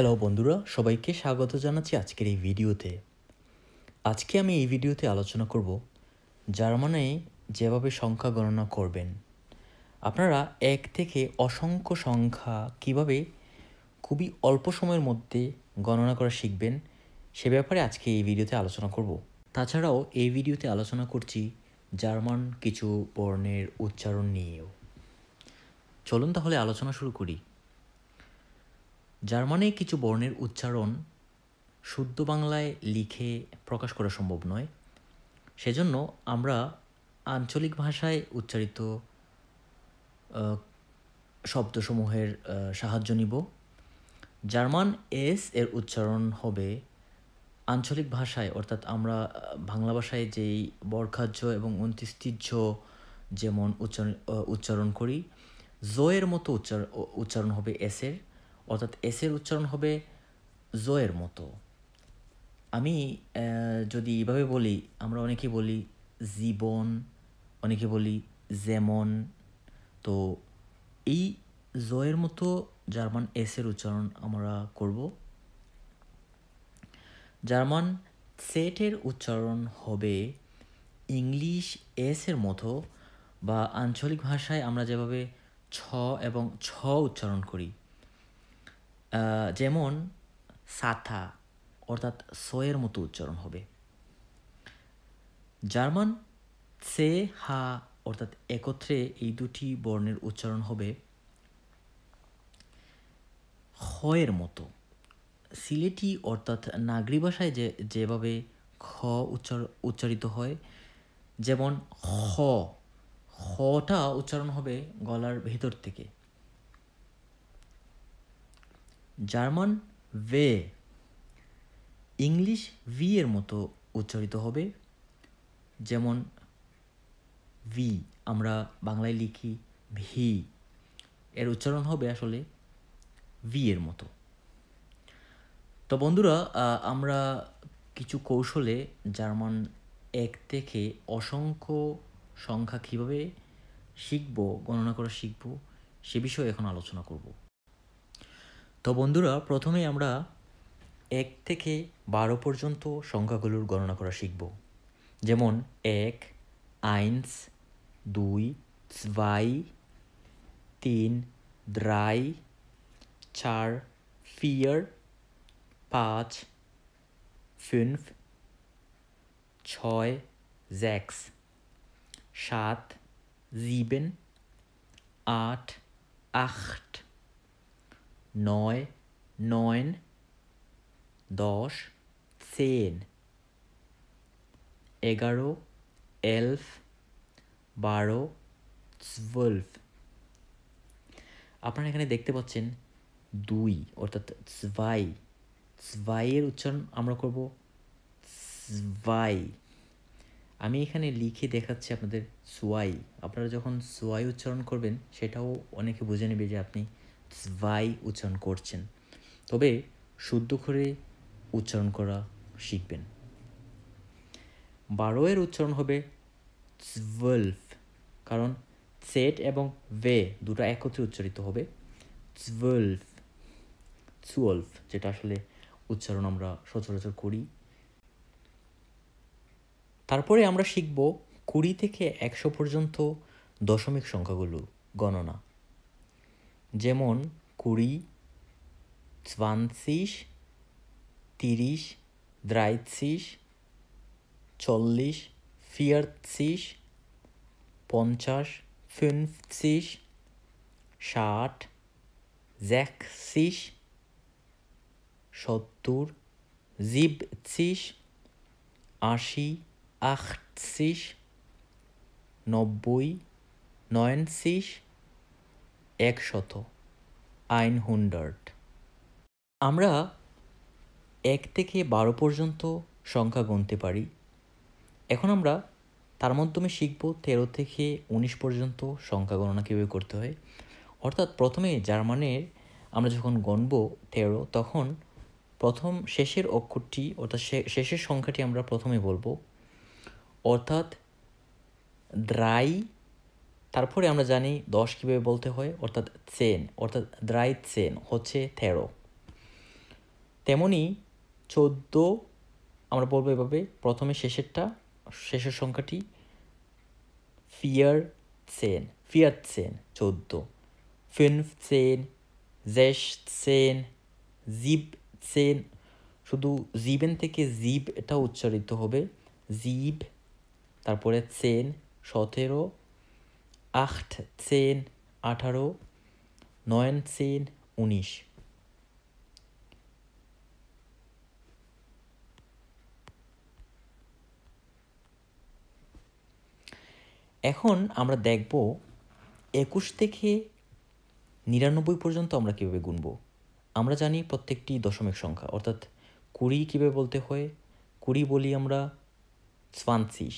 Hello বন্ধুরা সবাইকে স্বাগত জানাচ্ছি আজকের এই ভিডিওতে আজকে আমি এই ভিডিওতে আলোচনা করব জার্মানে যেভাবে সংখ্যা গণনা করবেন আপনারা এক থেকে অসংখ্য সংখ্যা কিভাবে খুবই অল্প সময়ের মধ্যে গণনা করা শিখবেন সে ব্যাপারে আজকে এই ভিডিওতে আলোচনা করব তাছাড়াও এই ভিডিওতে আলোচনা করছি জার্মান কিছু বর্ণের উচ্চারণ নিয়েও চলুন তাহলে আলোচনা শুরু করি জার্মানে কিছু বর্ণের উচ্চারণ শুদ্ধ বাংলায় লিখে প্রকাশ করা সম্ভব নয় সেজন্য আমরা আঞ্চলিক ভাষায় উচ্চারিত শব্দসমূহের সাহায্য নিব জার্মান এস এর উচ্চারণ হবে আঞ্চলিক ভাষায় অর্থাৎ আমরা বাংলা ভাষায় যেই বরখাজ্য এবং অন্তিস্তিহ্য যেমন উচ্চারণ উচ্চারণ করি জয়ের মতো উচ্চার উচ্চারণ হবে এসের অর্থাৎ এসের উচ্চারণ হবে জোয়ের মতো আমি যদি এভাবে বলি আমরা অনেকে বলি জীবন অনেকে বলি যেমন তো এই জয়ের মতো জার্মান এসের উচ্চারণ আমরা করব জার্মান সেটের উচ্চারণ হবে ইংলিশ এসের মতো বা আঞ্চলিক ভাষায় আমরা যেভাবে ছ এবং ছ উচ্চারণ করি যেমন সাথা অর্থাৎ সয়ের মতো উচ্চারণ হবে জার্মান সে হা অর্থাৎ একত্রে এই দুটি বর্ণের উচ্চারণ হবে খয়ের মতো সিলেটি অর্থাৎ নাগরী ভাষায় যে যেভাবে খ উচ্চার উচ্চারিত হয় যেমন খ খটা উচ্চারণ হবে গলার ভেতর থেকে জার্মান ভে ইংলিশ ভি এর মতো উচ্চারিত হবে যেমন ভি আমরা বাংলায় লিখি ভি এর উচ্চারণ হবে আসলে ভি এর মতো তো বন্ধুরা আমরা কিছু কৌশলে জার্মান এক থেকে অসংখ্য সংখ্যা কীভাবে শিখব গণনা করা শিখব সে বিষয়ে এখন আলোচনা করব তো বন্ধুরা প্রথমে আমরা এক থেকে বারো পর্যন্ত সংখ্যাগুলোর গণনা করা শিখব যেমন এক আইনস দুই সাই তিন দ্রাই চার ফিয়ার পাঁচ ফিনফ ছয় জ্যাক্স সাত জিবেন আট acht 9, 9, 10, 10, এগারো এলফ বারো টুয়েলভ আপনারা এখানে দেখতে পাচ্ছেন দুই অর্থাৎ ভাই ভাইয়ের উচ্চারণ আমরা করব ভাই আমি এখানে লিখে দেখাচ্ছি আপনাদের সোয়াই আপনারা যখন সোয়াই উচ্চারণ করবেন সেটাও অনেকে বুঝে নেবে যে আপনি স্ভাই উচ্চারণ করছেন তবে শুদ্ধ করে উচ্চারণ করা শিখবেন বারোয়ের উচ্চারণ হবে টুয়েলভ কারণ সেট এবং ভে দুটা একত্রে উচ্চারিত হবে টুয়েলভ টুয়েলভ যেটা আসলে উচ্চারণ আমরা সচরাচর করি তারপরে আমরা শিখব কুড়ি থেকে একশো পর্যন্ত দশমিক সংখ্যাগুলো গণনা যেমন কুড়ি চুয়ানশিস তিরিশ দ্রাইসিস চল্লিশ ফিয়ারসিস পঞ্চাশ ফিনসিস ষাট জ্যাকসিস সত্তর জিবসিস আশি আখসিস নব্বই নয়নসিস একশত আইন হুন্ডার্ট আমরা এক থেকে বারো পর্যন্ত সংখ্যা গণতে পারি এখন আমরা তার মাধ্যমে শিখব তেরো থেকে উনিশ পর্যন্ত সংখ্যা গণনা কীভাবে করতে হয় অর্থাৎ প্রথমে জার্মানের আমরা যখন গণব তেরো তখন প্রথম শেষের অক্ষরটি অর্থাৎ শেষের সংখ্যাটি আমরা প্রথমে বলবো অর্থাৎ দ্রাই তারপরে আমরা জানি দশ কীভাবে বলতে হয় অর্থাৎ চেন অর্থাৎ ড্রাই চেন হচ্ছে তেরো তেমনি চোদ্দ আমরা বলবো এভাবে প্রথমে শেষেরটা শেষের সংখ্যাটি ফিয়ার চেন ফিয়ার চেন চোদ্দ ফিনফ চেন জেশ চেন জিব চেন শুধু জিবেন থেকে জিব এটা উচ্চারিত হবে জিব তারপরে চেন সতেরো আট চেন আঠারো নয়ন চেন উনিশ এখন আমরা দেখব একুশ থেকে নিরানব্বই পর্যন্ত আমরা কীভাবে গুনব আমরা জানি প্রত্যেকটি দশমিক সংখ্যা অর্থাৎ কুড়ি কীভাবে বলতে হয় কুড়ি বলি আমরা স্পান্সিস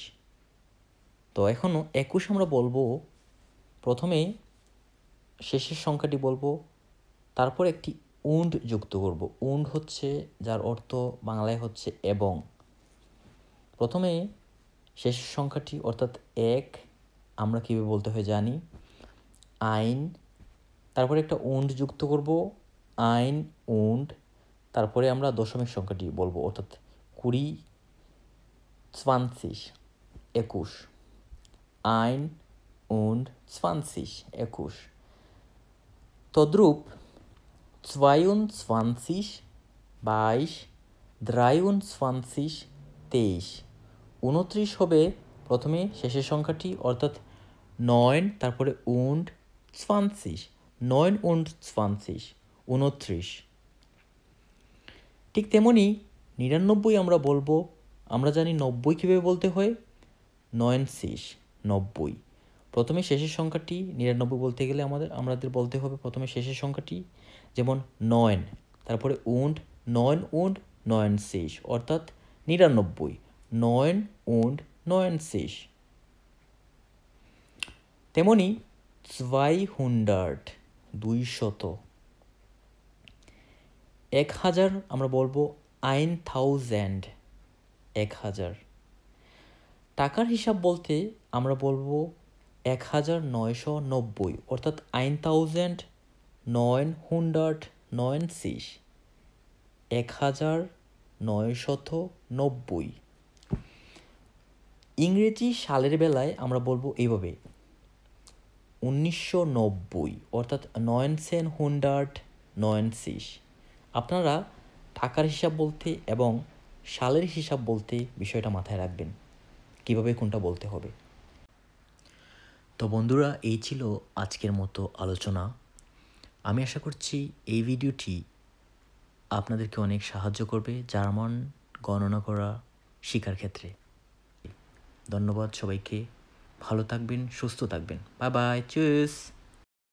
তো এখনও একুশ আমরা বলবো প্রথমেই শেষের সংখ্যাটি বলবো তারপর একটি উন্ড যুক্ত করব উন্ড হচ্ছে যার অর্থ বাংলায় হচ্ছে এবং প্রথমে শেষের সংখ্যাটি অর্থাৎ এক আমরা কীভাবে বলতে হয় জানি আইন তারপরে একটা উন্ড যুক্ত করব আইন উন্ড তারপরে আমরা দশমিক সংখ্যাটি বলবো অর্থাৎ কুড়ি চুয়ান্সিশ একুশ আইন 22 eckig. Todrup 22 22 23 তেইশ উনত্রিশ হবে প্রথমে শেষের সংখ্যাটি অর্থাৎ নয়ন তারপরে উন্ড চুয়ান্সিস নয়ন উন্ড চুয়ান্সিস উনত্রিশ ঠিক তেমনি নিরানব্বই আমরা বলবো আমরা জানি নব্বই কীভাবে বলতে হয় নয়ন শীষ নব্বই প্রথমে শেষের সংখ্যাটি নিরানব্বই বলতে গেলে আমাদের আমাদের বলতে হবে প্রথমে শেষের সংখ্যাটি যেমন নয়ন তারপরে উন্ড নয়ন উন্ড নয়ন শেষ অর্থাৎ নিরানব্বই নয়ন উন্ড নয়ন শেষ তেমনি সাই হুন্ডার্ড দুই শত এক হাজার আমরা বলবো আইন থাউজ্যান্ড এক হাজার টাকার হিসাব বলতে আমরা বলবো এক হাজার নয়শো নব্বই অর্থাৎ আইন থাউজেন্ড নয়ন হুন্ডার্ট নয়ন সিস এক হাজার নয়শত নব্বই ইংরেজি সালের বেলায় আমরা বলবো এইভাবে উনিশশো নব্বই অর্থাৎ নয়ন সেন হুন্ডার্ট নয়ন সিস আপনারা টাকার হিসাব বলতে এবং সালের হিসাব বলতে বিষয়টা মাথায় রাখবেন কীভাবে কোনটা বলতে হবে তো বন্ধুরা এই ছিল আজকের মতো আলোচনা আমি আশা করছি এই ভিডিওটি আপনাদেরকে অনেক সাহায্য করবে জার্মান গণনা করা শিকার ক্ষেত্রে ধন্যবাদ সবাইকে ভালো থাকবেন সুস্থ থাকবেন বাই বাই চুস